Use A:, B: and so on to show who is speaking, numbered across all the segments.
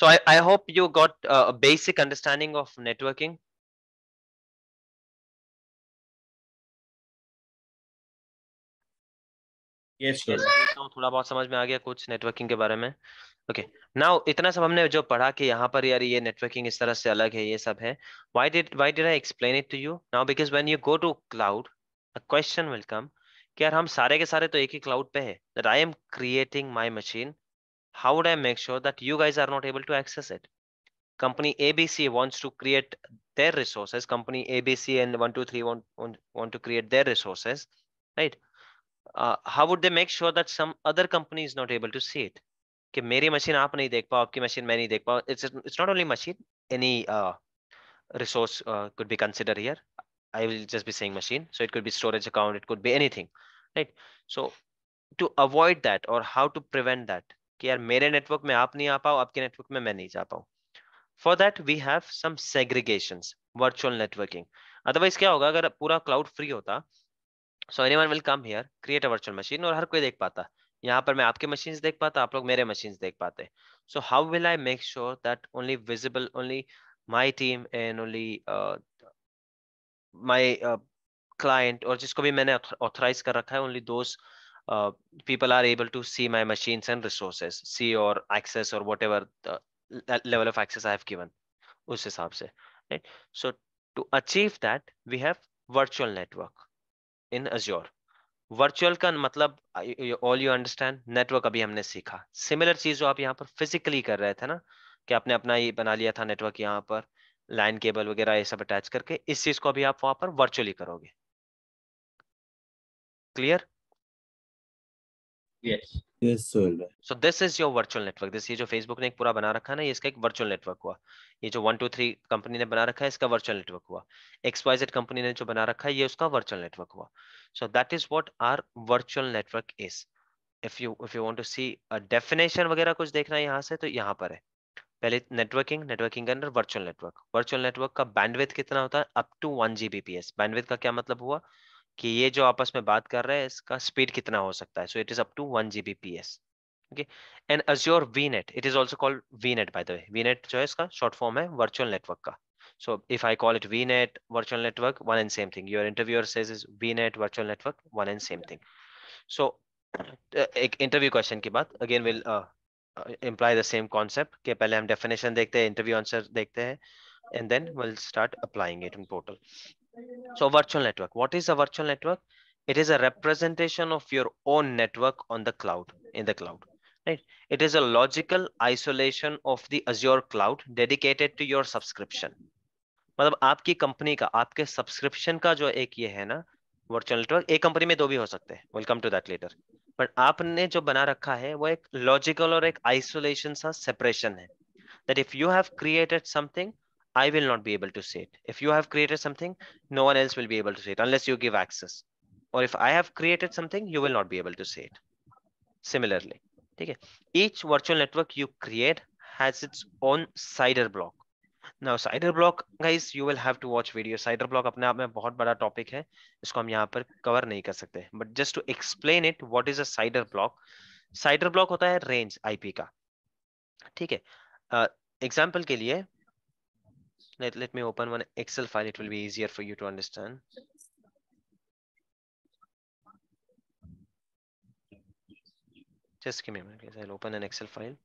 A: So I, I hope you got uh, a basic understanding of networking. yes, yes. तो थोड़ा बहुत समझ में आ गया कुछ नेटवर्किंग के बारे में ओके okay. नाउ इतना
B: सब हमने जो पढ़ा कि यहाँ पर यार ये नेटवर्किंग इस तरह से अलग है ये सब है why did why did I explain it to you now because when you go to cloud a question will come कि यार हम सारे के सारे तो एक ही क्लाउड पे है that I am creating my machine How would I make sure that you guys are not able to access it? Company ABC wants to create their resources. Company ABC and 123 want, want, want to create their resources, right? Uh, how would they make sure that some other company is not able to see it? Okay, मेरी machine, आप नहीं देख पाओ machine, machine मैं नहीं देख पाओ it's it's not resource uh, could be considered here i will just be saying machine so it could be storage account it could be anything right so to avoid that or how to prevent that कि यार मेरे network में आप नहीं आ पाओ आपके network में मैं नहीं जा पाऊँ for that we have some segregation virtual networking otherwise क्या होगा अगर पूरा क्लाउड फ्री होता so anyone will come here create a virtual machine और हर कोई देख पाता यहाँ पर मैं आपके मशीन देख पाता आप लोग मेरे मशीन देख पाते so how will I make sure that only visible only my team and only my client और जिसको भी मैंने ऑथराइज कर रखा है ओनली दोस्त uh, people are able to see my machines and resources see or access or whatever the level of access i have given us hisab se right so to achieve that we have virtual network in azure virtual का मतलब all you understand network अभी हमने सीखा similar चीज जो आप यहाँ पर फिजिकली कर रहे थे ना कि आपने अपना ये बना लिया था नेटवर्क यहाँ पर लाइन केबल वगैरह ये सब अटैच करके इस चीज को अभी आप वहां पर वर्चुअली करोगे clear
A: so
B: this is your virtual network this ये जो फेसबुक ने एक पूरा बना रखा है ना ये इसका एक वर्चुअल नेटवर्क हुआ ये जो वन टू थ्री कंपनी ने बना रखा है इसका वर्चुअल नेटवर्क हुआ एक्स वाई जेड कंपनी ने जो बना रखा है ये उसका वर्चुअल नेटवर्क हुआ so that is what are virtual network is if you if you want to see definition वगैरह कुछ देखना है यहाँ से तो यहाँ पर है पहले नेटवर्किंग नेटवर्किंग के अंदर वर्चुअल नेटवर्क वर्चुअल नेटवर्क का बैंडविथ कितना होता है up to one Gbps bandwidth का क्या मतलब हुआ कि ये जो आपस में बात कर रहे हैं इसका स्पीड कितना हो सकता है so it is up to one G B P S okay and your V net it is also called V net by the way V net जो है इसका शॉर्ट फॉर्म है वर्चुअल नेटवर्क का so So if I call it VNet, virtual network, one and same thing. Your interviewer says V net virtual network one and same thing so एक interview question की बात again will imply the same concept के पहले हम definition देखते हैं interview answer देखते हैं and then will start applying it in portal So virtual network. What is a virtual network? It is a representation of your own network on the cloud, in the cloud. Right? It is a logical isolation of the Azure cloud dedicated to your subscription. मतलब आपकी company का आपके subscription का जो एक ये है ना वर्चुअल नेटवर्क एक कंपनी में दो भी हो सकते हैं welcome to that later but आपने जो बना रखा है वो एक लॉजिकल और एक आइसोलेशन सा सेपरेशन है that if you have created something I will not be able to see it. If you have created something, no one else will be able to see it unless you give access. Or if I have created something, you will not be able to see it. Similarly, okay? each virtual network you create has its own cider block. Now cider block, guys, you will have to watch video. Cider block अपने आप में बहुत बड़ा topic है इसको हम यहाँ पर कवर नहीं कर सकते but just to explain it what is a CIDR block CIDR block होता है रेंज आईपी का ठीक है एग्जाम्पल uh, के लिए Let, let me open one Excel file. It will be easier for you to understand. Just give me a minute, I'll open an Excel file.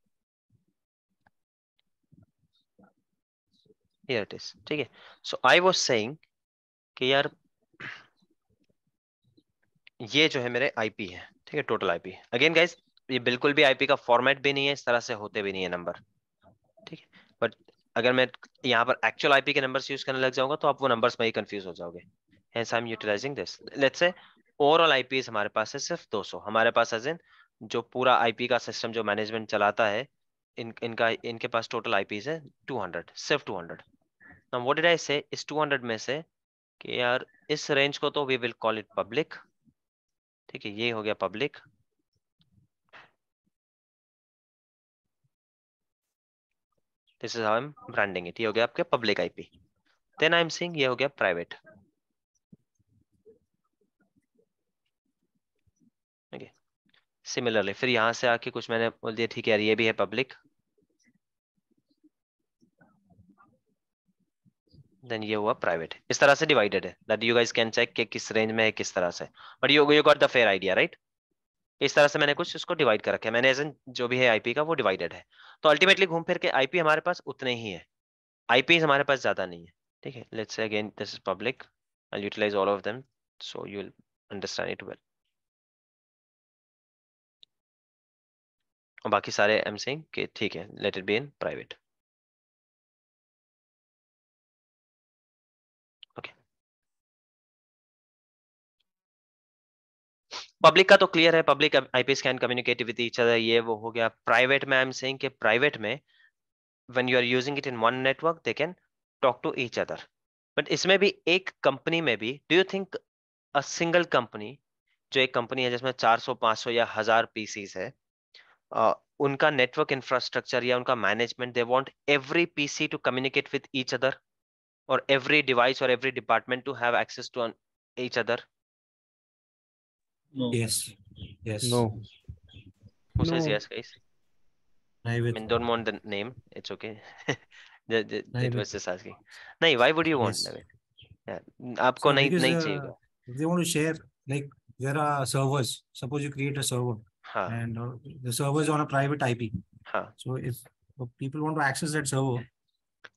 B: Here it is. okay So I was saying कि यार ये जो है मेरे IP है ठीक है total IP again guys ये बिल्कुल भी आईपी का फॉर्मेट भी नहीं है इस तरह से होते भी नहीं है नंबर अगर मैं यहाँ पर एक्चुअल आईपी के नंबर यूज करने लग जाऊंगा तो आप वो नंबर्स में ही कंफ्यूज हो जाओगे hence I am utilising this let's say overall IPs हमारे पास है सिर्फ 200 हमारे पास एज इन जो पूरा आईपी का सिस्टम जो मैनेजमेंट चलाता है इन इनका इनके पास टोटल पीज़ है 200 सिर्फ 200 नाउ व्हाट डिड आई से इस 200 में से कि यार इस रेंज को तो we will call it public ठीक है ये हो गया public this is how I am branding it ये हो गया आपके public IP then I am seeing ये हो गया प्राइवेट ओके सिमिलरली फिर यहां से आके कुछ मैंने बोल दिया ठीक है यार ये भी है पब्लिक देन ये हुआ प्राइवेट इस तरह से डिवाइडेड है that you guys can check कि किस रेंज में है किस तरह से but you you got the fair idea right इस तरह से मैंने कुछ इसको डिवाइड कर रखा है मैंने एज जो भी है आईपी का वो डिवाइडेड है तो अल्टीमेटली घूम फिर के आईपी हमारे पास उतने ही है आईपी हमारे पास ज्यादा नहीं है ठीक है let's again this is public
A: I utilise all of them so you will understand it well और बाकी सारे आई एम सेइंग कि ठीक है let it be in private public का तो क्लियर है
B: public IP can communicate with each other ये वो हो गया प्राइवेट में आई एम सेइंग कि प्राइवेट में when you are using it in one network they can talk to each other but इसमें भी एक कंपनी में भी do you think a single company जो एक कंपनी है जिसमें 400 500 या हजार पीसीज है उनका नेटवर्क इंफ्रास्ट्रक्चर या उनका management they want every PC to communicate with each other और एवरी डिवाइस और every department to have access to each other
A: Yes. Yes. No. Who no. says yes,
B: guys? Naivit. I mean, don't want the name. It's okay. the, the, it was just asking. Nahi, why would you want yes. Naivit? Yeah. Aapko so nahi, because, nahi uh,
C: they want to share, like there are servers. Suppose you create a server. Huh. And uh, the server is on a private IP. Huh. So if people want to access that server,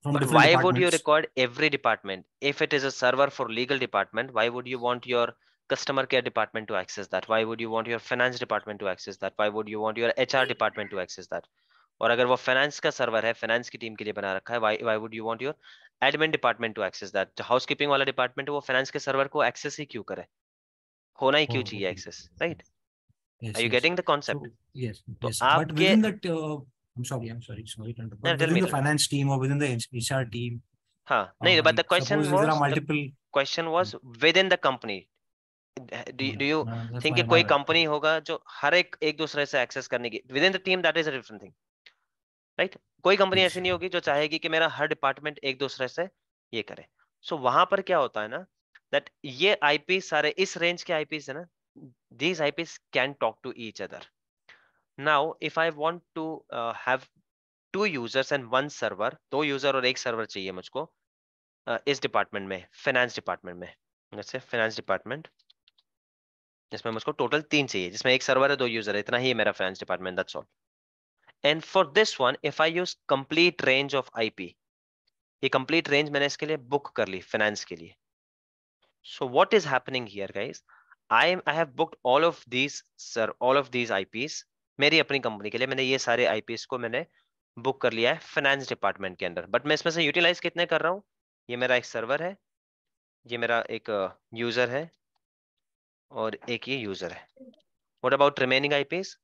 C: from but why would you
B: record every department if it is a server for legal department why would you want your customer care department to access that? Why would you want your finance department to access that? Why would you want your HR department to access that? Or if it's a finance server, hai, finance ki team ke liye bana rakha why, would you want your admin department to access that? The housekeeping department, why finance ke server ko access hi kyu kare? Hona hi kyu oh, access, right? Are you getting the concept?
A: yes. yes.
C: But within that, uh, I'm sorry, I'm sorry. sorry but no, within the finance team or within the HR team,
B: Huh. no, but the um, question was, there multiple... question was hmm. within the company. Do you you no, कोई company होगा जो हर एक एक दूसरे से access करने की within the that is different thing right कोई कंपनी ऐसी नहीं होगी जो चाहेगी कि मेरा हर डिपार्टमेंट एक दूसरे से ये करे सो so, वहां पर क्या होता है ना दैट ये आईपीस सारे इस रेंज के आईपीस है ना these IPs can talk to each other now if I want to have two users and one server दो यूजर और एक सर्वर चाहिए मुझको uh, इस डिपार्टमेंट में फाइनेंस डिपार्टमेंट में जैसे फाइनेंस डिपार्टमेंट जिसमें मुझको टोटल तीन चाहिए जिसमें एक सर्वर है दो यूजर है इतना ही है मेरा finance department that's all and for this one if I use complete range of IP ये कंप्लीट रेंज मैंने इसके लिए बुक कर ली फाइनेंस के लिए so what is happening here guys I I have booked all of these sir all of these IPs मेरी अपनी कंपनी के लिए मैंने ये सारे आईपीएस को मैंने बुक कर लिया है फाइनेंस डिपार्टमेंट के अंदर बट मैं इसमें से यूटिलाइज कितने कर रहा हूँ ये मेरा एक सर्वर है ये मेरा एक यूजर uh, है और एक ये यूजर है वट अबाउट रिमेनिंग आईपीएस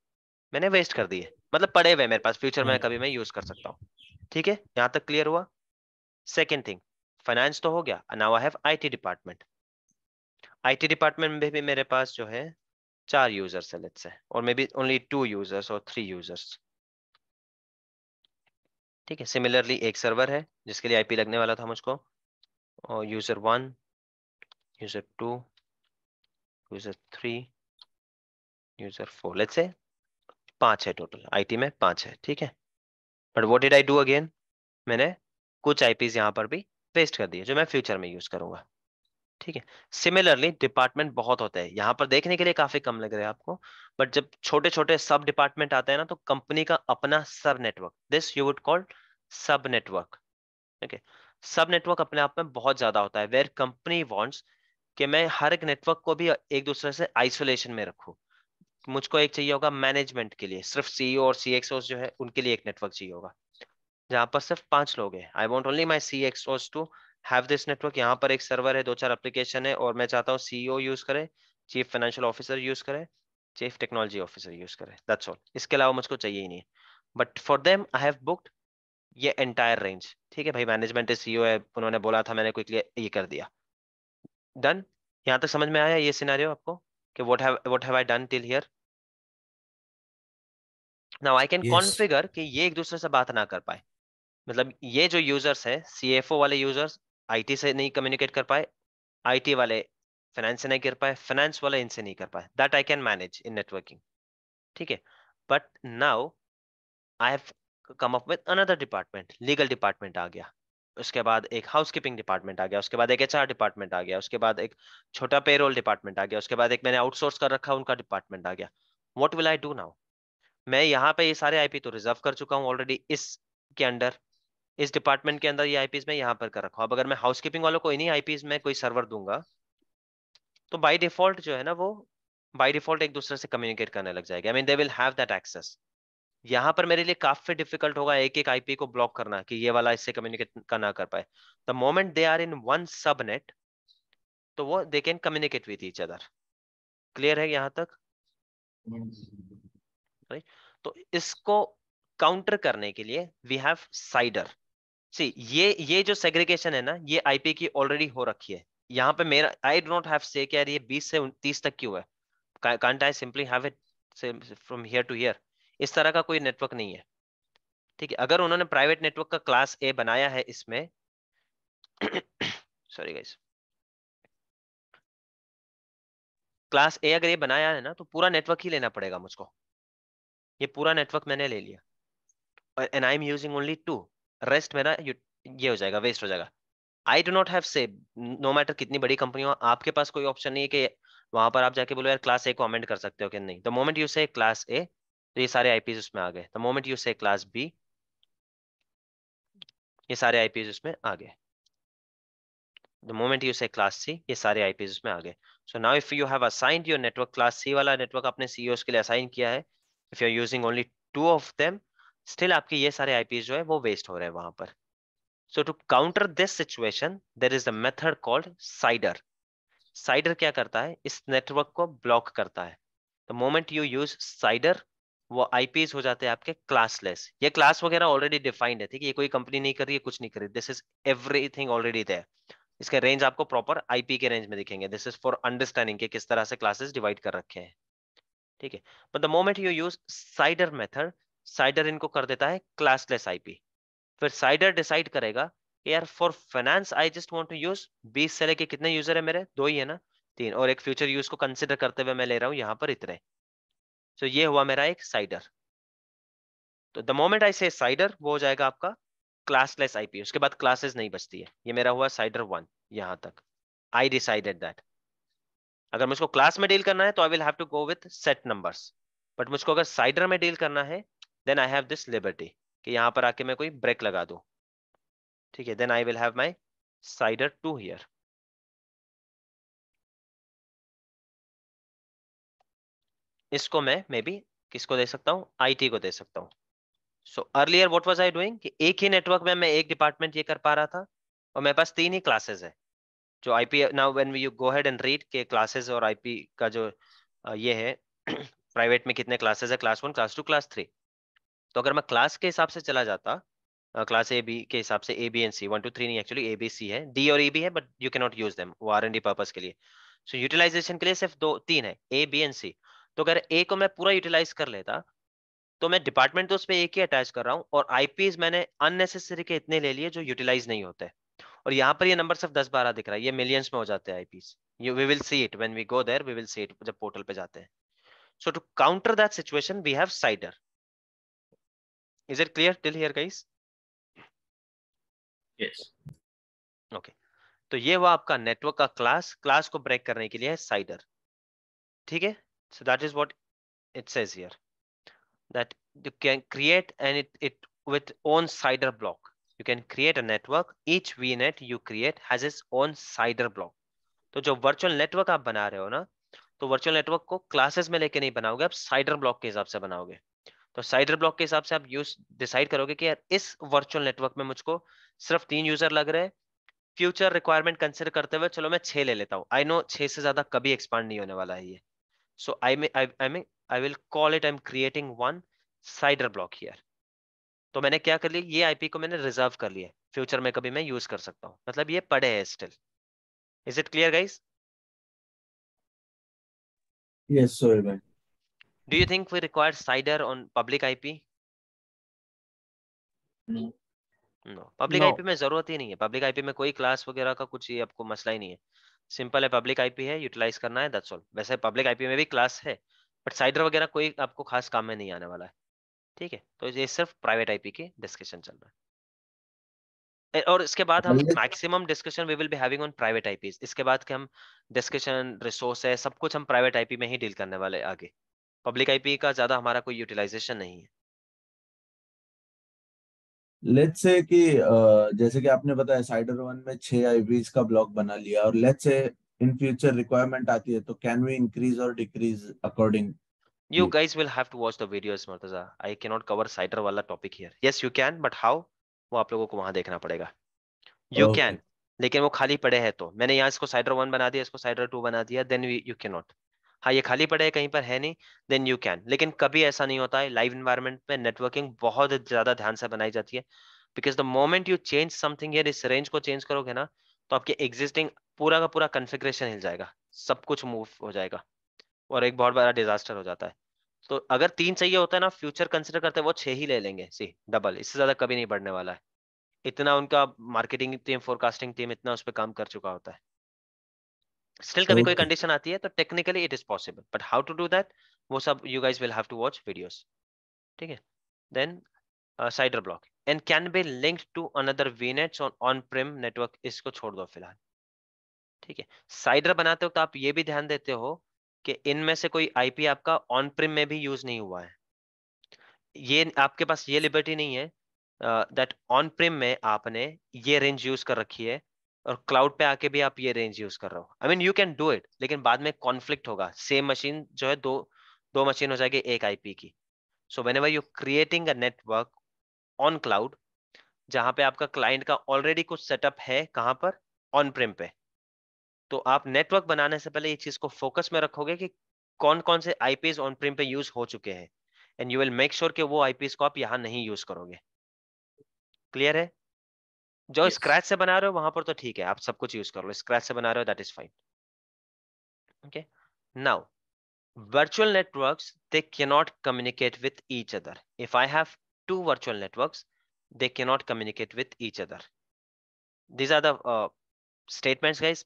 B: मैंने वेस्ट कर दिए मतलब पड़े हुए मेरे पास फ्यूचर में हम्म। कभी मैं यूज कर सकता हूँ ठीक है यहाँ तक क्लियर हुआ सेकेंड थिंग फाइनेंस तो हो गया now I have IT department IT department में भी मेरे पास जो है चार यूजर्स है लेट्स है और maybe only two users और थ्री यूजर्स ठीक है सिमिलरली एक सर्वर है जिसके लिए आईपी लगने वाला था मुझको और user one user two user three user four let's say पांच है टोटल आईटी में पांच है ठीक है but what did I do again मैंने कुछ आईपीज यहाँ पर भी पेस्ट कर दिए जो मैं फ्यूचर में यूज करूंगा ठीक है सिमिलरली डिपार्टमेंट बहुत होता है यहाँ पर देखने के लिए काफी कम लग रहा है आपको बट जब छोटे छोटे सब डिपार्टमेंट आते हैं ना तो कंपनी का अपना subnetwork this you would call subnetwork okay subnetwork अपने आप में बहुत ज्यादा होता है वेयर कंपनी वॉन्ट्स कि मैं हर एक नेटवर्क को भी एक दूसरे से आइसोलेशन में रखू मुझको एक चाहिए होगा मैनेजमेंट के लिए सिर्फ सीईओ e और सी जो है उनके लिए एक नेटवर्क चाहिए होगा जहां पर सिर्फ पांच लोग हैं I want only my C to have this network यहाँ पर एक सर्वर है दो चार एप्लीकेशन है और मैं चाहता हूँ सीईओ यूज e करे चीफ फाइनेंशियल ऑफिसर यूज करे चीफ टेक्नोलॉजी ऑफिसर यूज करे दैट्स ऑल इसके अलावा मुझको चाहिए ही नहीं but for them I have booked ये एंटायर रेंज ठीक है भाई मैनेजमेंट है सीईओ e है उन्होंने बोला था मैंने क्विकली ये कर दिया डन यहां तक समझ में आया ये सिनेरियो आपको कि what have what have I done till here now I can configure कि ये एक दूसरे से बात ना कर पाए मतलब ये जो यूजर्स हैं सीएफओ वाले यूजर्स आईटी से नहीं कम्युनिकेट कर पाए आईटी वाले फाइनेंस से नहीं कर पाए फाइनेंस वाले इनसे नहीं कर पाए that I can manage in networking ठीक है but now I have come up with another department legal department आ गया उसके बाद एक हाउस कीपिंग डिपार्टमेंट आ गया उसके बाद एक एच डिपार्टमेंट आ गया उसके बाद एक छोटा पेरोल डिपार्टमेंट आ गया उसके बाद एक मैंने आउटसोर्स कर रखा उनका डिपार्टमेंट आ गया what will I do now मैं यहाँ पे ये सारे आईपी तो रिजर्व कर चुका हूँ ऑलरेडी इस के अंडर इस डिपार्टमेंट के अंदर ये आईपीज मैं यहाँ पर कर रखा हूँ अब अगर मैं हाउस कीपिंग वालों को इन्हीं आईपीज में कोई सर्वर दूंगा तो बाई डिफॉल्ट जो है ना वो बाई डिफॉल्ट एक दूसरे से कम्युनिकेट करने लग जाएगा I mean they will have that access यहाँ पर मेरे लिए काफी डिफिकल्ट होगा एक एक आईपी को ब्लॉक करना कि ये वाला इससे कम्युनिकेट का ना कर पाए the moment they are in one subnet तो वो they can communicate with each other clear है यहाँ तक राइट तो इसको काउंटर करने के लिए वी हैव साइडर सी ये ये जो सेग्रीगेशन है ना ये आईपी की ऑलरेडी हो रखी है यहाँ पे मेरा आई डो नॉट हैव से ये 20 से 30 तक क्यों है can't I simply have it from here to here इस तरह का कोई नेटवर्क नहीं है ठीक है अगर उन्होंने प्राइवेट नेटवर्क का क्लास ए बनाया है इसमें सॉरी गाइस क्लास ए अगर ये बनाया है ना तो पूरा नेटवर्क ही लेना पड़ेगा मुझको ये पूरा नेटवर्क मैंने ले लिया और and I am using only two rest मेरा ये हो जाएगा वेस्ट हो जाएगा I do not have say no matter कितनी बड़ी कंपनी हो आपके पास कोई ऑप्शन नहीं है कि वहां पर आप जाके बोलो यार क्लास ए को अमेंड कर सकते हो कि नहीं the moment you say class A तो ये सारे आईपीज उसमें आ गए the moment you say class B ये सारे आईपीज उसमें आ गए the moment you say class C ये सारे आईपीज उसमें आ गए so now if you have assigned your network class C वाला नेटवर्क आपने सीईओ e के लिए असाइन किया है if you are using only two of them still आपके ये सारे आईपीज जो है वो वेस्ट हो रहे हैं वहां पर so to counter this situation there is the method called CIDR CIDR क्या करता है इस नेटवर्क को ब्लॉक करता है the moment you use CIDR वो आईपीएस हो जाते हैं आपके क्लासलेस ये क्लास वगैरह ऑलरेडी डिफाइंड है ठीक है ये कोई कंपनी नहीं कर रही है कुछ नहीं कर रही this is everything already they इसके रेंज आपको प्रॉपर आईपी के रेंज में दिखेंगे दिस इज फॉर अंडरस्टैंडिंग के किस तरह से क्लासेस डिवाइड कर रखे हैं ठीक है but the moment you use CIDR method CIDR इनको कर देता है क्लासलेस आईपी फिर साइडर डिसाइड करेगा यार for finance I just want to use बीस से लेके कितने यूजर है मेरे दो ही है ना तीन और एक फ्यूचर यूज को कंसिडर करते हुए मैं ले रहा हूँ यहाँ पर इतने सो ये हुआ मेरा एक साइडर तो द मोमेंट आई से साइडर वो हो जाएगा आपका क्लासलेस आईपी उसके बाद क्लासेस नहीं बचती है ये मेरा हुआ साइडर वन यहां तक आई डिसाइडेड दैट अगर मुझको क्लास में डील करना है तो I will have to go with set numbers but मुझको अगर साइडर में डील करना है then I have this liberty कि यहां पर आके मैं कोई ब्रेक
A: लगा दू ठीक है then I will have my CIDR to here इसको मैं मे बी किसको दे सकता हूँ आईटी को दे सकता हूँ so earlier what was I doing एक
B: ही नेटवर्क में मैं एक डिपार्टमेंट ये कर पा रहा था और मेरे पास तीन ही क्लासेज है जो I P now when you go head and read के क्लासेज और आई पी का जो ये है प्राइवेट में कितने क्लासेज है class one class two class three तो अगर मैं क्लास के हिसाब से चला जाता क्लास ए बी के हिसाब से A B and C one two three नहीं एक्चुअली ए बी सी है डी और ई e बी है but you cannot use them वो आर एन डी पर्पज के लिए सो so, यूटिलाइजेशन के लिए सिर्फ दो तीन है ए बी एंड सी तो अगर ए को मैं पूरा यूटिलाइज कर लेता तो मैं डिपार्टमेंट तो उस पर एक ही अटैच कर रहा हूँ और आईपीएस मैंने अननेसेसरी के इतने ले लिए जो यूटिलाइज नहीं होते और यहाँ पर ये नंबर सिर्फ दस बारह दिख रहा है ये मिलियंस में हो जाते हैं IPs you we will see it when we go there we will see it जब पोर्टल पे जाते हैं so to counter that situation we have CIDR is it clear till here guys yes okay तो ये हुआ आपका network का class class को ब्रेक करने के लिए है साइडर ठीक है So that is what it says here that you can create and it, it with own cider block. You can create a network. Each VNet you create has its own cider block. तो जो virtual network आप बना रहे हो ना तो virtual network को classes में लेके नहीं बनाओगे आप साइडर ब्लॉक के हिसाब से बनाओगे तो साइडर ब्लॉक के हिसाब से आप यूज डिसाइड करोगे कि यार इस वर्चुअल नेटवर्क में मुझको सिर्फ तीन यूजर लग रहे हैं फ्यूचर रिक्वायरमेंट कंसिडर करते हुए चलो मैं छह ले लेता हूँ आई नो छः से ज़्यादा कभी एक्सपांड नहीं होने वाला है ये So I may I I may I will call it I'm creating one cider block here. तो मैंने क्या कर लिया ये आईपी को मैंने रिजर्व कर लिया फ्यूचर में कभी मैं यूज कर सकता हूँ मतलब ये पड़े है still is it clear
A: guys yes sorry भाई do you think we require CIDR on public IP no public IP
B: में जरूरत ही नहीं है पब्लिक आईपी में कोई क्लास वगैरह का कुछ ही आपको मसला ही नहीं है सिंपल है पब्लिक आईपी है यूटिलाइज करना है दैट्स ऑल वैसे पब्लिक आईपी में भी क्लास है बट साइडर वगैरह कोई आपको खास काम में नहीं आने वाला है ठीक है तो ये सिर्फ प्राइवेट आईपी की डिस्कशन चल रहा है और इसके बाद हम maximum discussion we will be having on private IPs इसके बाद के हम डिस्कशन रिसोर्स है सब कुछ हम प्राइवेट आईपी में ही डील करने वाले आगे पब्लिक आईपी का ज्यादा हमारा कोई यूटिलाइजेशन नहीं है
C: लेट्स से कि जैसे कि आपने बताया साइडर वन में छह आईवीज का ब्लॉक बना लिया और let's say in future requirement आती है तो कैन वी इंक्रीज और decrease according
B: You guys will have to watch the videos, Murtaza. I cannot cover cider वाला topic here. Yes, you can, but how? वो आप लोगों को वहां देखना पड़ेगा. You okay. can, लेकिन वो खाली पड़े हैं तो मैंने यहाँ इसको साइडर वन बना दिया इसको साइडर टू बना दिया देन यू कैन नॉट हाँ ये खाली पड़े कहीं पर है नहीं देन यू कैन लेकिन कभी ऐसा नहीं होता है लाइव इन्वायरमेंट में नेटवर्किंग बहुत ज्यादा ध्यान से बनाई जाती है because the moment you change something यार इस रेंज को चेंज करोगे ना तो आपके एग्जिस्टिंग पूरा का पूरा कन्फिग्रेशन हिल जाएगा सब कुछ मूव हो जाएगा और एक बहुत बड़ा डिजास्टर हो जाता है तो अगर तीन चाहिए होता है ना फ्यूचर कंसिडर करते हैं वो छह ही ले लेंगे सी डबल इससे ज़्यादा कभी नहीं बढ़ने वाला है इतना उनका मार्केटिंग टीम फोरकास्टिंग टीम इतना उस पर काम कर चुका होता है स्टिल कभी कोई कंडीशन आती है तो technically it is possible but how to do that वो सब you guys will have to watch videos ठीक है then CIDR block and can be linked to another VNets on on prem network इसको छोड़ दो फिलहाल ठीक है साइडर बनाते हो तो आप ये भी ध्यान देते हो कि इनमें से कोई आईपी आपका ऑन प्रिम में भी यूज नहीं हुआ है ये आपके पास ये लिबर्टी नहीं है दैट ऑन प्रिम में आपने ये रेंज यूज कर रखी है और क्लाउड पे आके भी आप ये रेंज यूज कर रहे हो I mean you can do it लेकिन बाद में कॉन्फ्लिक्ट होगा सेम मशीन जो है दो दो मशीन हो जाएगी एक आईपी की so whenever you creating a network on cloud जहां पे आपका क्लाइंट का ऑलरेडी कुछ सेटअप है कहां पर ऑन प्रेम पे तो आप नेटवर्क बनाने से पहले ये चीज को फोकस में रखोगे कि कौन कौन से आईपीज ऑन प्रेम पे यूज हो चुके हैं and you will make sure कि वो आईपीज को आप यहाँ नहीं यूज करोगे क्लियर है जो स्क्रैच से बना रहे हो वहां पर तो ठीक है आप सब कुछ यूज कर लो स्क्रैच से बना रहे हो that is fine okay now virtual networks they can not communicate with each other if I have two virtual networks they can not communicate with each other these are the guys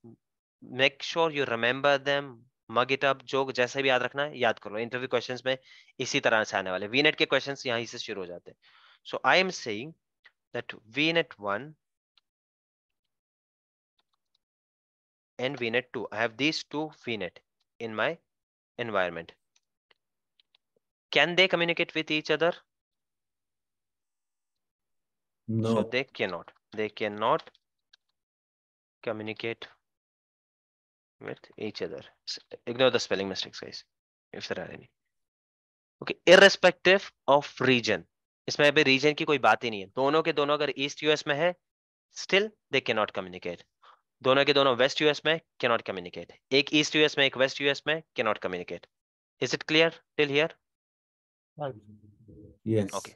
B: make sure you remember them mug it up जो जैसे भी याद रखना है याद कर लो interview question में इसी तरह से आने वाले वीनेट के क्वेश्चन यहाँ से शुरू हो जाते हैं so I am set V net one and vnet 2 i have these two vnet in my environment can they communicate with each other no so they cannot they cannot communicate with each other so ignore the spelling mistakes guys if there are any okay irrespective of region इसमें अभी region ki koi baat hi nahi hai dono ke dono agar east us mein hai still they cannot communicate दोनों के दोनों West US में cannot communicate एक East US में एक West US में cannot communicate is it clear till here okay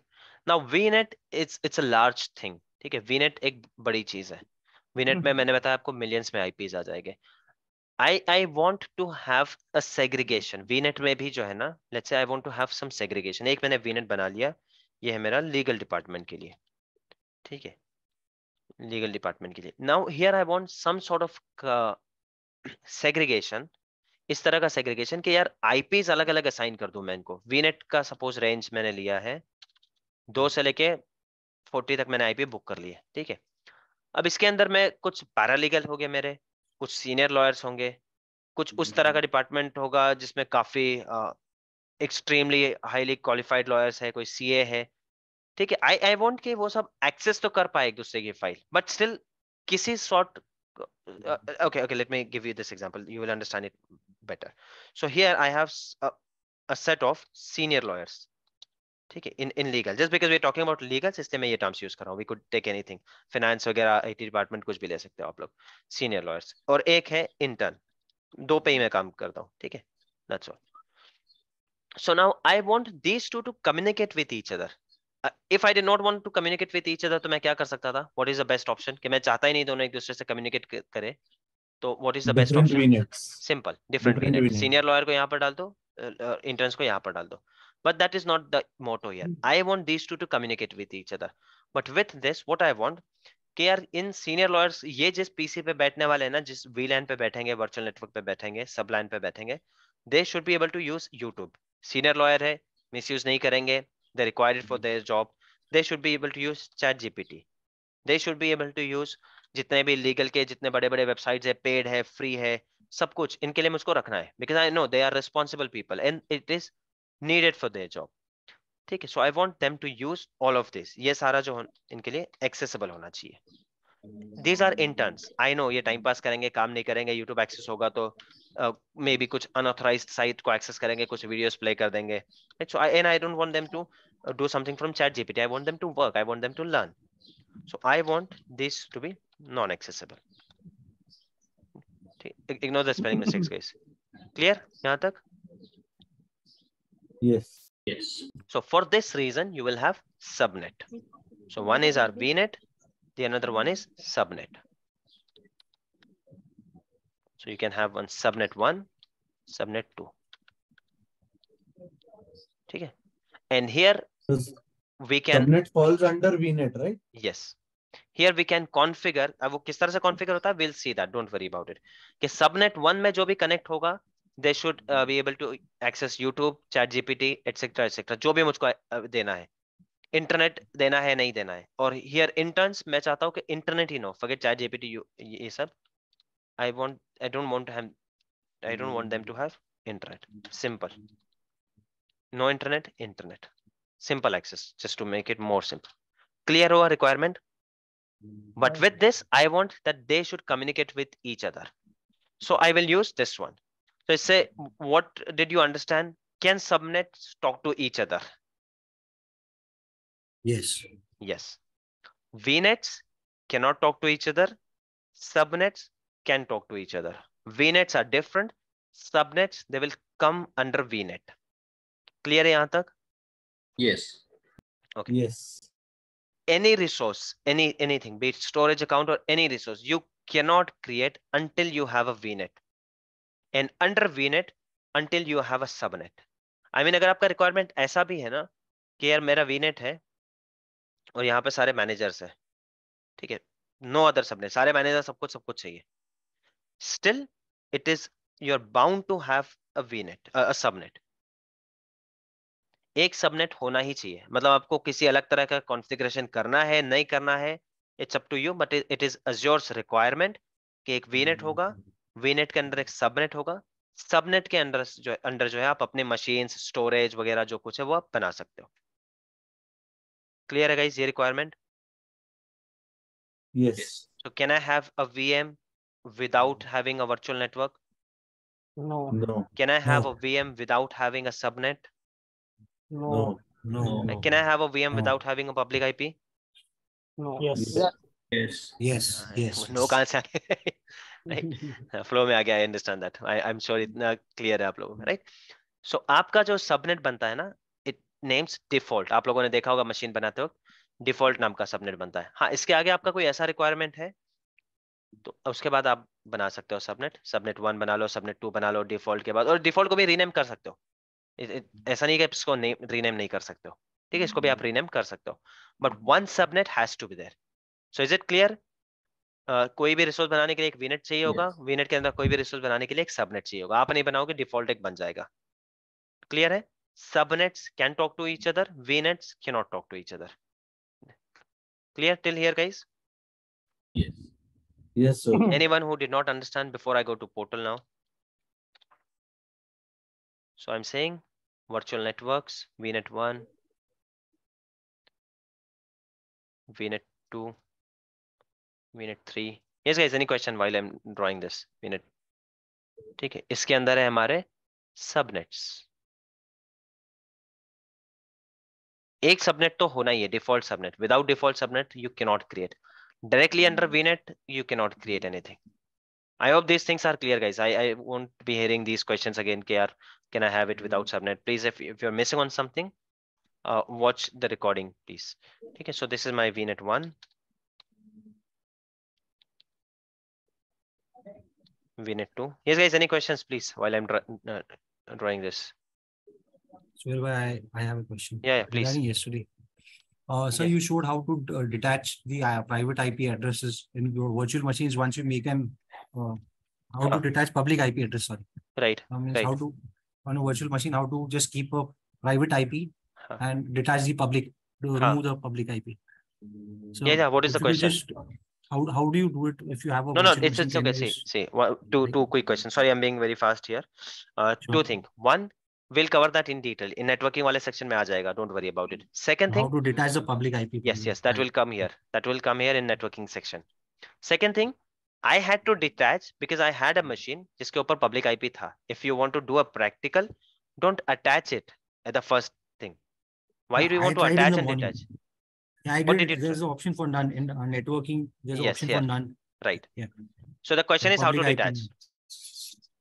B: now we it's it's a large thing ठीक है वी एक बड़ी चीज है वी में हम्म। मैंने बताया आपको मिलियंस में आईपीज आ जाएंगे I I want to have a segregation we में भी जो है ना let's I want to have some segregation एक मैंने वीनेट बना लिया ये है मेरा लीगल डिपार्टमेंट के लिए ठीक है लीगल डिपार्टमेंट के लिए now here I want some sort of segregation इस तरह का सेग्रीगेशन कि यार आईपीज अलग अलग असाइन कर दूं मैं इनको वीनेट का सपोज रेंज मैंने लिया है दो से लेके फोर्टी तक मैंने आईपी बुक कर लिया ठीक है अब इसके अंदर मैं कुछ पैरालीगल हो गए मेरे कुछ सीनियर लॉयर्स होंगे कुछ उस तरह का डिपार्टमेंट हम्म। होगा जिसमें काफ़ी एक्सट्रीमली हाईली क्वालिफाइड लॉयर्स है कोई सीए है ठीक है आई आई वॉन्ट की वो सब एक्सेस तो कर पाए एक दूसरे की फाइल बट स्टिल किसी sort okay okay let me give you this example you will understand it better so here I have a set of senior lawyers ठीक है in in legal just because we talking about legal इसलिए मैं ये terms use कर रहा हूँ we could take anything finance वगैरह IT department कुछ भी ले सकते हो आप लोग सीनियर लॉयर्स और एक है इंटर्न दो पे ही मैं काम करता हूँ ठीक है that's all so now I want these two to communicate with each other if I did not want to communicate with each other तो मैं क्या कर सकता था what is the best option कि मैं चाहता ही नहीं दोनों एक दूसरे से कम्युनिकेट करें तो what is the best option simple different senior lawyer को यहाँ पर डाल दो इंटर्न्स को यहाँ पर डाल दो but that is not the motto here I hmm. want these two to communicate with each other but with this what I want के यार इन सीनियर लॉयर्स ये जिस पीसी पे बैठने वाले हैं ना जिस वी लैन पे बैठेंगे वर्चुअल नेटवर्क पे बैठेंगे सब लाइन पे बैठेंगे they should be able to use YouTube senior lawyer है मिस यूज नहीं करेंगे they require it for mm-hmm. their job they should be able to use chat gpt they should be able to use जितने भी legal के जितने बड़े बड़े websites है पेड है फ्री है सब कुछ इनके लिए मुझको रखना है because I know they are responsible people and it is needed for their job ठीक है so I want them to use all of this ये सारा जो इनके लिए एक्सेसिबल होना चाहिए these are interns I know ये टाइम पास करेंगे काम नहीं करेंगे यूट्यूब एक्सेस होगा तो मे बी कुछ अनऑथराइज साइट को एक्सेस करेंगे कुछ वीडियो प्ले कर देंगे subnet so one is are VNet the another So you can have one subnet one, subnet two. Okay. and here we can subnet
C: falls under vnet right
B: yes here we can configure अब वो किस तरह से configure होता है we'll see that don't worry about it कि subnet one में जो भी connect होगा they should uh, be able to access YouTube chat GPT etc etc जो भी मुझको देना है इंटरनेट देना है नहीं देना है और हियर इंटर्न्स मैं चाहता हूँ कि इंटरनेट ही ना फॉरगेट चैट जीपीटी ये सब i want i don't want to have i don't want them to have internet simple no internet internet simple access just to make it more simple clear over requirement but with this i want that they should communicate with each other so i will use this one so I say what did you understand can subnets talk to each other
A: yes yes
B: vnets cannot talk to each other subnets can talk to each other. VNets are different. Subnets, they will come under VNet. Clear है यहाँ Yes. Okay. Yes. Any resource, any anything, be it storage account or any resource, you cannot create until you have a VNet. And under VNet, until you have a subnet. I mean, अगर आपका requirement ऐसा भी है ना कि यार मेरा VNet है और यहाँ पे सारे managers है ठीक है नो अदर सबनेट सारे मैनेजर सब कुछ सब कुछ चाहिए still it is you're bound to have a vnet a subnet एक सबनेट होना ही चाहिए मतलब आपको किसी अलग तरह का कॉन्फ़िगरेशन करना है नहीं करना है it's up to you but it is Azure's requirement कि एक वीनेट hmm. होगा वीनेट के अंदर एक सबनेट होगा सबनेट के अंदर जो अंडर जो है आप अपने मशीन स्टोरेज वगैरह जो कुछ है वो आप बना सकते हो क्लियर है गाइस ये requirement yes so can I have a VM without having a virtual network?
A: No. no.
B: Can I have no. a VM without having a subnet?
A: No. No. no.
B: Can I have a VM no. without having a public IP? No. Yes. Yes.
C: Yes. Yes. Uh, yes. No
B: answer. right. Flow में आ गया. I understand that. I I'm sure इतना clear है आप लोगों में. Right. So आपका जो subnet बनता है ना, it names default. आप लोगों ने देखा होगा मशीन बनाते वक्त default नाम का subnet बनता है. हाँ इसके आगे आपका कोई ऐसा requirement है तो उसके बाद आप बना सकते हो सबनेट सबनेट वन बना लो सबनेट टू बना लो डिफॉल्ट के बाद और डिफॉल्ट को भी रीनेम कर सकते हो ऐसा नहीं कि इसको रीनेम नहीं कर सकते हो ठीक है इसको भी आप रीनेम hmm. कर सकते हो but one subnet has to be there so is it clear कोई भी रिसोर्स बनाने के लिए एक वीनेट चाहिए होगा yes. वीनेट के अंदर कोई भी रिसोर्स बनाने के लिए एक सबनेट चाहिए होगा आप नहीं बनाओगे डिफॉल्ट एक बन जाएगा क्लियर है subnets can talk to each other VNets can not talk to each other clear till here guys
A: yes Yes, sir. Hmm. Anyone
B: who did not understand before I go to portal
A: now. So I'm saying virtual networks, VNet1, VNet2, VNet3. Yes, guys, any question while I'm drawing this? VNet. Okay. Is इसके our subnets. हमारे subnet
B: एक subnet तो होना ही है default subnet without default subnet you can not create Directly under hmm. VNet, you cannot create anything. I hope these things are clear, guys. I, I won't be hearing these questions again. KR, can I have it hmm. without subnet? Please, if, if you're missing on something, uh, watch the recording, please. Okay, so this is my VNet one. VNet two. Yes, guys, any questions, please, while I'm dra uh, drawing this.
C: Sure, I, I have a question. Yeah, yeah please. Regarding yesterday, uh, so you showed how to uh, detach the uh, private IP addresses in your virtual machines once you make them. Uh, how to uh-huh. detach public IP address? Sorry.
B: Right. I um, mean, right. how
C: to on a virtual machine how to just keep a private IP -huh. and detach the public to -huh. remove the public IP. So yeah, yeah. What is the question? Just, how how do you do it if you have a no no it's, it's okay see
B: see one, two two quick questions sorry i'm being very fast here uh, sure. two things one we'll cover that in detail in networking wale section mein aa don't worry about it second thing
C: how to detach the public ip
B: yes yes that will come here that will come here in networking section second thing i had to detach because i had a machine jiske upar public ip tha if you want to do a practical don't attach it at the first thing why do you want to attach and detach
C: yeah, I what did, there's an option for none in uh, networking there's an yes, option yeah. for none
B: right yeah so the question is how to detach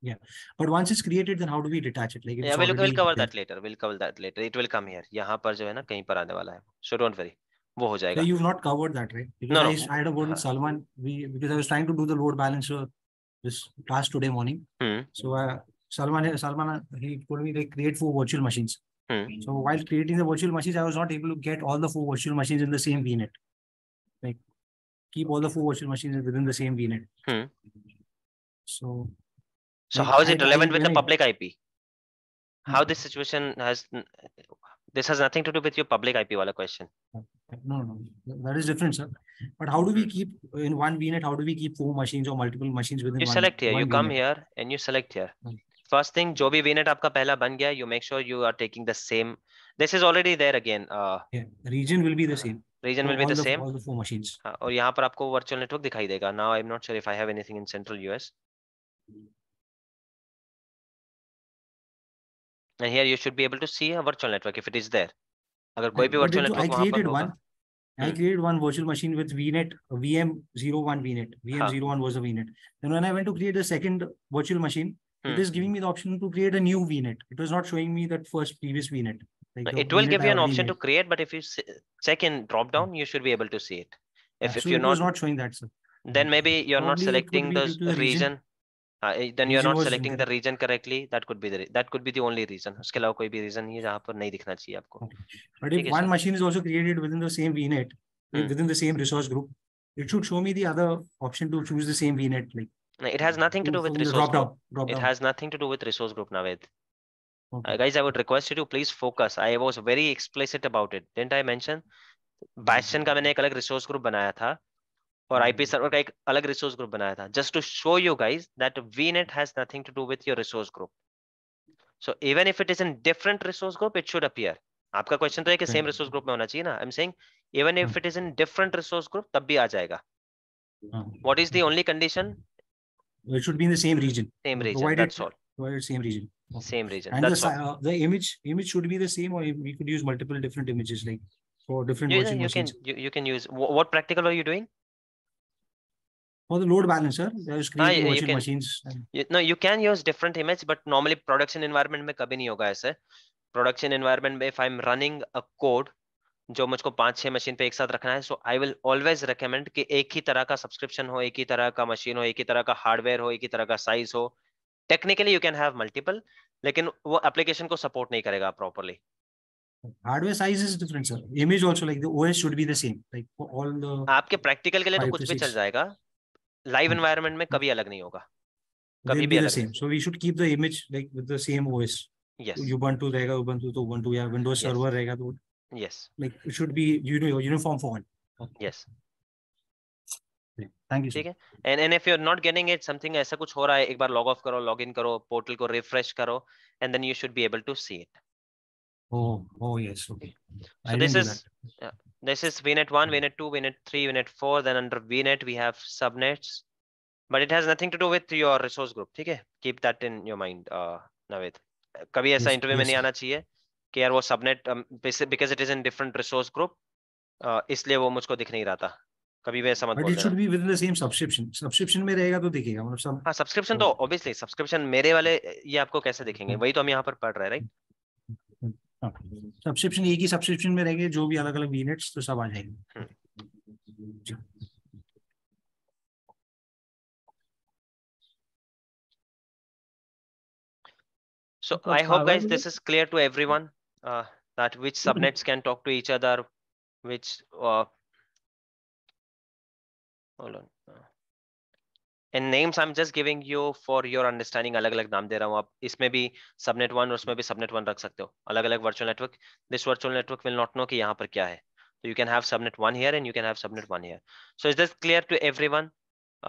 C: yeah, but once it's created, then how do we detach it? Like yeah, we'll, we'll cover
B: that later. We'll cover that later. It will come here. यहाँ पर जो है ना कहीं पर आने वाला है. So don't worry. वो हो जाएगा. So you've not
C: covered that, right? Because no, no. I had a word with Salman. We because I was trying to do the load balancer this class today morning. Hmm. So uh, Salman, Salman, uh, he told me they create four virtual machines. Hmm. So while creating the virtual machines, I was not able to get all the four virtual machines in the same VNet. Like keep all the four virtual machines within the same VNet. Hmm. So so how is it relevant with the public
B: IP? Hmm. How this situation has this has nothing to do with your public IP wala question.
C: No, no, that is different, sir. But how do we keep in one VNet? How do we keep four machines or multiple machines within? You one, select here. One you come here
B: and you select here. Hmm. First thing, जो भी VNet आपका पहला बन गया, you make sure you are taking the same. This is already there again. Uh,
C: yeah, region will be the same. Region will be the, the same. All the four machines. और
B: यहाँ पर आपको virtual network दिखाई देगा. Now I'm not sure if I have anything in central US.
A: and here you should be able to see a virtual network if it is there अगर कोई भी virtual network I created one I
C: created one virtual machine with VNet, VM01 VNet. VM01 was a VNet. Then when I went to create the second virtual machine, it is giving me the option to create a new VNet. It was not showing me that first previous VNet. Like it will give you an option to
B: create, but if you check in drop down, hmm. you should be able to see it. If, if you're not, not
C: showing that, sir. Then maybe you're Probably not selecting the, region.
B: हाँ then you are not selecting the region correctly that could be that could be the only region उसके अलावा कोई भी reason नहीं है जहां पर नहीं दिखना चाहिए आपको
C: but if one machine is also created within the same vnet within the same resource group it should show me the other option to choose the same vnet like
B: no, it has nothing to do with resource drop group. Down, drop it has nothing to do with resource group Naved. Okay. Uh, guys, I would request you to please focus. I was very explicit about it. Didn't I mention? Bastion का मैंने एक अलग resource group बनाया था. और IP हम्म। Server का एक अलग रिसोर्स ग्रुप बनाया था just to show you guys that VNet has nothing to do with your resource group so even if it is in different resource group it should appear आपका question तो है कि same resource group में होना चाहिए ना I am saying even if it is in different resource group तब भी आ
C: जाएगा what
B: is the only condition
C: it should be in the same region
B: same region that's
C: all provided same region same region and the image image should be the same और we could use multiple different images like for different version you
B: can you can use what practical are you doing
C: for the load balancer there is screen no, हाँ, you, machines
B: you, no you can use different image but normally production environment mein kabhi nahi hoga aise production environment mein if i'm running a code जो मुझको पांच छह machine पे एक साथ रखना है so I will always recommend कि एक ही तरह का सब्सक्रिप्शन हो एक ही तरह का मशीन हो एक ही तरह का हार्डवेयर हो एक ही तरह का साइज हो technically you can have multiple लेकिन वो एप्लीकेशन को सपोर्ट नहीं करेगा properly
C: hardware size is different sir image also like the OS should be the same like all the आपके
B: प्रैक्टिकल के लिए तो कुछ भी चल जाएगा लाइव एनवायरनमेंट hmm. में कभी अलग नहीं होगा कभी भी same
C: so we should keep the image like with the same OS yes Ubuntu रहेगा उबुंटू तो उबुंटू या विंडोज सर्वर रहेगा तो yes like it should be you know uniform for all yes thank you ठीक
A: है
B: and and if you are not getting it something ऐसा कुछ हो रहा है एक बार लॉग ऑफ करो लॉग इन करो पोर्टल को रिफ्रेश करो and then you should be able to see it
A: Oh, oh yes, okay. So this is
B: yeah, this is VNet one, VNet two, VNet three, VNet four. Then under VNet we have subnets, but it has nothing to do with your resource group. ठीक है, keep that in your mind, uh, Navid. कभी ऐसा interview में नहीं आना चाहिए कि यार वो subnet because it is in different resource group इसलिए वो मुझको दिख नहीं रहा था कभी वैसा मत बोलना should be
C: with the same subscription subscription में रहेगा तो दिखेगा मतलब सब
B: हां सब्सक्रिप्शन तो ऑब्वियसली सब्सक्रिप्शन मेरे वाले ये आपको कैसे दिखेंगे वही तो हम यहां पर पढ़ रहे हैं राइट
C: सब्सक्रिप्शन एक ही सब्सक्रिप्शन में रहेंगे जो भी अलग अलग यूनिट्स तो सब आ जाएंगे
A: So I hope guys this is clear to everyone uh,
B: that which subnets can talk to each other, which uh, hold on. And names I'm just giving you for your understanding. अलग अलग नाम दे रहा हूँ आप इसमें भी subnet one और उसमें भी सबनेट वन रख सकते हो अलग अलग virtual network this virtual network will not know कि यहाँ पर क्या है so you can have subnet one here and you can have subnet one here so is this clear to everyone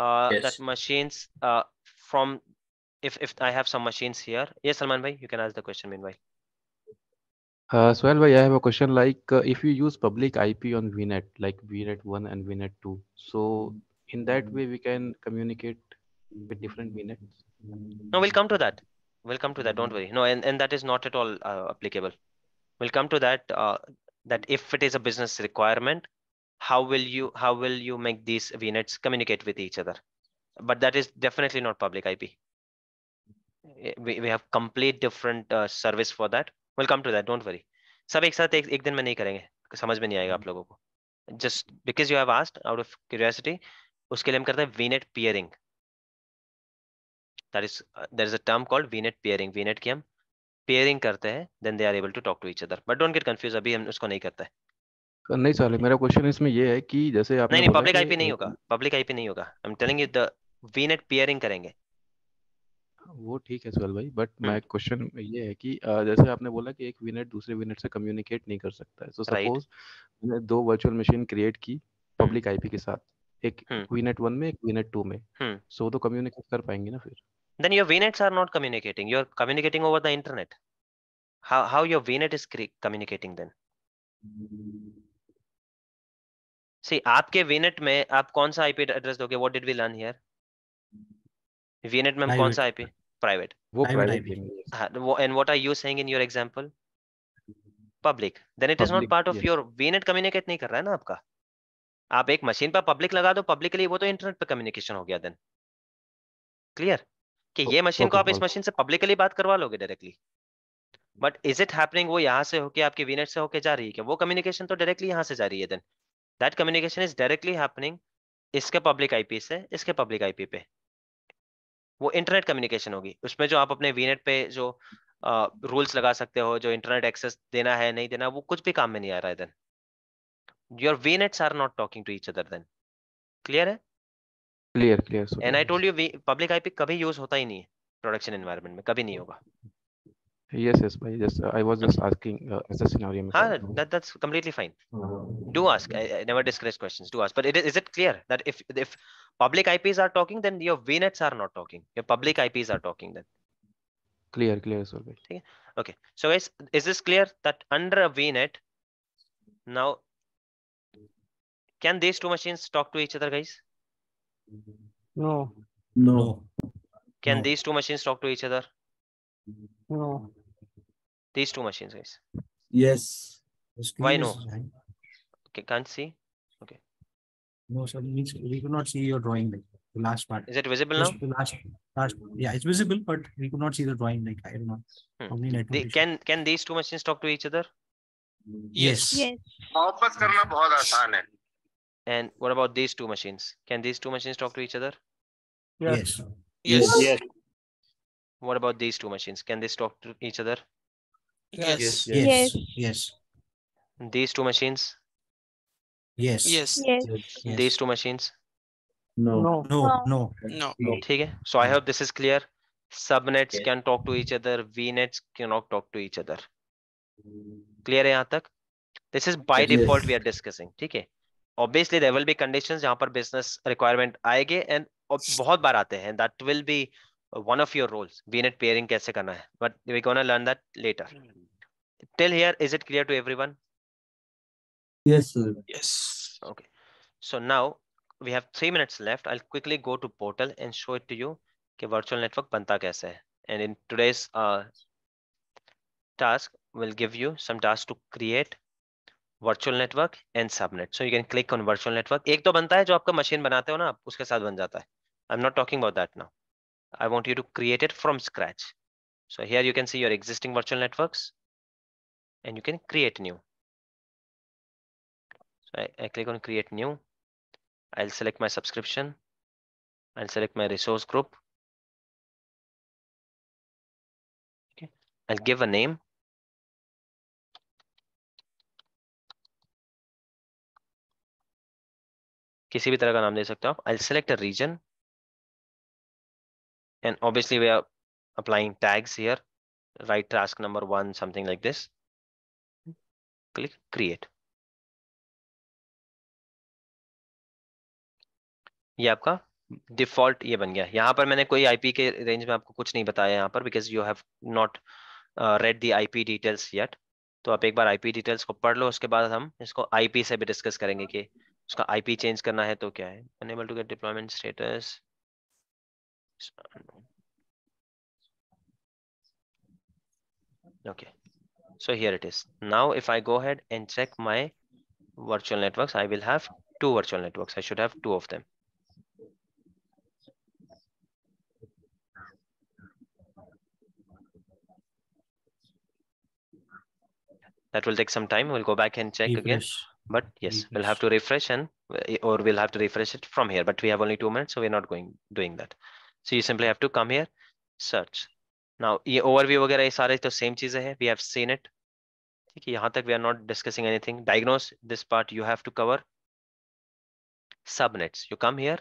B: uh, yes. that machines uh, from if if i have some machines here yes salman bhai you can ask the question meanwhile
C: uh, so well, i have a question like uh, if you use public ip on vnet like vnet 1 and vnet 2 so in that hmm. way we can communicate with different minutes
B: no we'll come to that we'll come to that don't worry no and, and that is not at all uh, applicable we'll come to that uh, that if it is a business requirement how will you how will you make these vnets communicate with each other but that is definitely not public ip eh, we, we have complete different uh, service for that we'll come to that don't worry सब एक साथ एक, एक दिन में नहीं करेंगे समझ में नहीं आएगा आप hmm. लोगों को just because you have asked out of curiosity उसके लिए हम करते हैं VNet peering that is there is a term called VNet peering VNet की हम पेयरिंग करते हैं then they are able to talk to each other but don't get confuse अभी हम उसको नहीं करते
C: नहीं सर मेरा क्वेश्चन इसमें ये है कि जैसे आपने नहीं पब्लिक आईपी नहीं होगा
B: पब्लिक आईपी नहीं होगा I am telling you the VNet pairing करेंगे
C: वो ठीक है सवाल भाई बट माय क्वेश्चन ये है कि जैसे आपने बोला कि एक विनेट दूसरे विनेट से कम्युनिकेट नहीं कर सकता है सो सपोज मैंने दो वर्चुअल मशीन क्रिएट की पब्लिक आईपी के साथ एक वीनेट हम्म। वन में एक वीनेट टू में सो हम्म। तो कम्युनिकेट कर पाएंगे ना फिर
B: then your VNets are not communicating you are communicating over the internet how how your VNet is communicating then see आपके वीनेट में आप कौन सा आईपी एड्रेस दोगे what did we learn here VNet में कौन सा आईपी प्राइवेट वो private and what are you saying in your example public then it is not part of your VNet communicate नहीं कर रहा है ना आपका आप एक मशीन पर पब्लिक लगा दो पब्लिक के लिए वो तो इंटरनेट पर कम्युनिकेशन हो गया देन क्लियर कि ये मशीन को आप इस मशीन से पब्लिकली बात करवा लोगे directly but is it happening वो यहाँ से होके आपके वीनेट से होके जा रही है क्या वो कम्युनिकेशन तो डायरेक्टली यहाँ से जा रही है then that communication is directly happening इसके पब्लिक आईपी से इसके पब्लिक आईपी पे वो इंटरनेट कम्युनिकेशन होगी उसमें जो आप अपने वीनेट पे जो रूल्स लगा सकते हो जो इंटरनेट एक्सेस देना है नहीं देना वो कुछ भी काम में नहीं आ रहा है then your vnets are not talking to each other then clear hai
A: clear clear and
B: i told you public ip kabhi use hota hi nahi hai production environment mein kabhi nahi hoga
A: yes yes bhai uh, i was just asking uh, as a scenario ha,
B: that that's completely fine uh-huh. do ask I, I never discuss questions do ask but it is, is it clear that if if public ips are talking then your vnets are not talking your public ips are talking then
C: clear clear sir
B: okay so guys is this clear that under a vnet now can these two machines talk to each other, guys?
A: No. No.
B: Can no. these two machines talk to each other? No. These two machines, guys.
A: Yes.
C: Why no?
B: Okay, can't see. Okay.
C: No, sir. Means we could not see your drawing like the last part. Is it visible Just now? last, last. Yeah, it's visible, but we could not see the drawing. Like I don't know. Hmm.
B: can can these two machines talk to each other?
A: Yes. yes. yes.
B: And what about these two machines? Can these two machines talk to each other?
A: Yes. Yes. Yes. yes.
B: What about these two machines? Can they talk to each other? Yes.
A: Yes. Yes. yes.
B: These two machines?
A: Yes. Yes. yes. yes.
B: These two machines?
A: No. No. No. No. No.
B: no. Okay. So I hope this is clear. Subnets yes. can talk to each other. VNets cannot talk to each other. Clear This is by default we are discussing. Okay. Obviously there will be condition जहां पर business requirement आएगी and बहुत बार आते हैं that will be one of your roles VNet peering कैसे करना है but we can learn that later till here is it clear to everyone
A: yes yes okay
B: so now we have 3 minutes left i'll quickly go to portal and show it to you ke virtual network banta kaise hai and in today's uh, task we'll give you some tasks to create virtual network and subnet. So you can click on virtual network. Ek to banta hai jo aapka machine banate ho na, uske saath ban jata hai. I'm not talking about that now. I want you to create it from
A: scratch. So here you can see your existing virtual networks and you can create new. So I, I click on create new. I'll select my subscription. I'll select my resource group. Okay. I'll give a name. किसी भी तरह का नाम दे सकते हो आप I select a region and obviously we are applying tags here write task number one something like this click ये आपका डिफॉल्ट ये बन गया यहाँ पर मैंने कोई आईपी के रेंज में आपको कुछ नहीं
B: बताया यहाँ पर because you have not read the IP details yet तो आप एक बार आईपी डिटेल्स को पढ़ लो उसके बाद हम इसको आईपी से भी डिस्कस करेंगे कि उसका आईपी चेंज करना है तो क्या है Unable to get deployment status
A: okay so here it is now if
B: i go ahead and check my virtual networks i will have two virtual networks i should have two
A: of them that will take
B: some time we'll go back and check again but yes we'll have to refresh and eh, or we'll have to refresh it from here but we have only two minutes so we're not going doing that so you simply have to come here search now overview वगैरह ये सारे तो same चीजें we have seen it we are not discussing anything diagnose this part you have to cover subnets you come here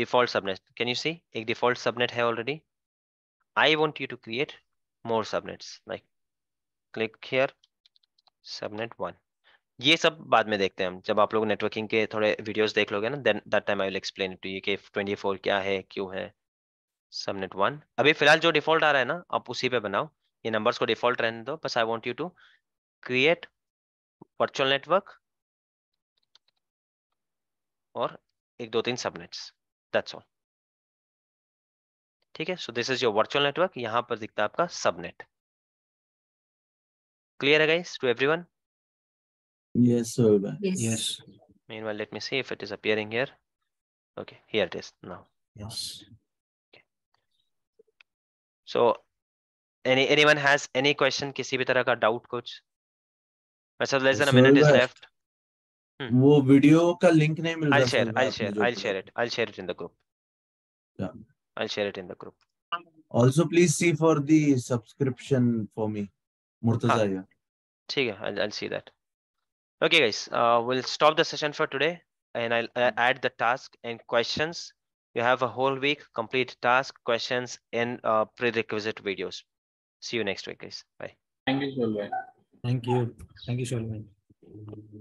B: default subnet can you see A default subnet है already I want you to create more subnets like click here subnet one ये सब बाद में देखते हैं हम जब आप लोग नेटवर्किंग के थोड़े वीडियोस देख लोगे ना then that time I will explain to you कि 24 क्या है क्यों है सबनेट वन अभी फिलहाल जो डिफॉल्ट आ रहा है ना आप उसी पे बनाओ ये नंबर्स को डिफॉल्ट रहने दो बस I want you
A: to create virtual network और एक दो तीन सबनेट्स दैट्स ऑल ठीक है so this is your virtual network यहाँ पर दिखता है आपका subnet
B: Clear, guys, to everyone?
A: Yes, sir. Yes. yes.
B: Meanwhile, let me see if it is appearing here. Okay,
A: here it is now. Yes. Okay.
B: So, any anyone has any question? किसी भी तरह का doubt कुछ? less than a minute is left.
A: Hmm. वो video का link नहीं
C: मिल रहा I'll share, I'll share, I'll
B: share it, I'll share it in the group. Yeah. I'll share it in the group.
C: Also, please see for the subscription for me, Murtaza.
B: Okay, I'll, I'll see that. Okay, guys, uh, we'll stop the session for today and I'll uh, mm-hmm. add the task and questions. You have a whole week, complete task, questions, and uh, prerequisite videos. See you next week, guys. Bye.
A: Thank you, Sholman. Thank you. Thank you, Sholman.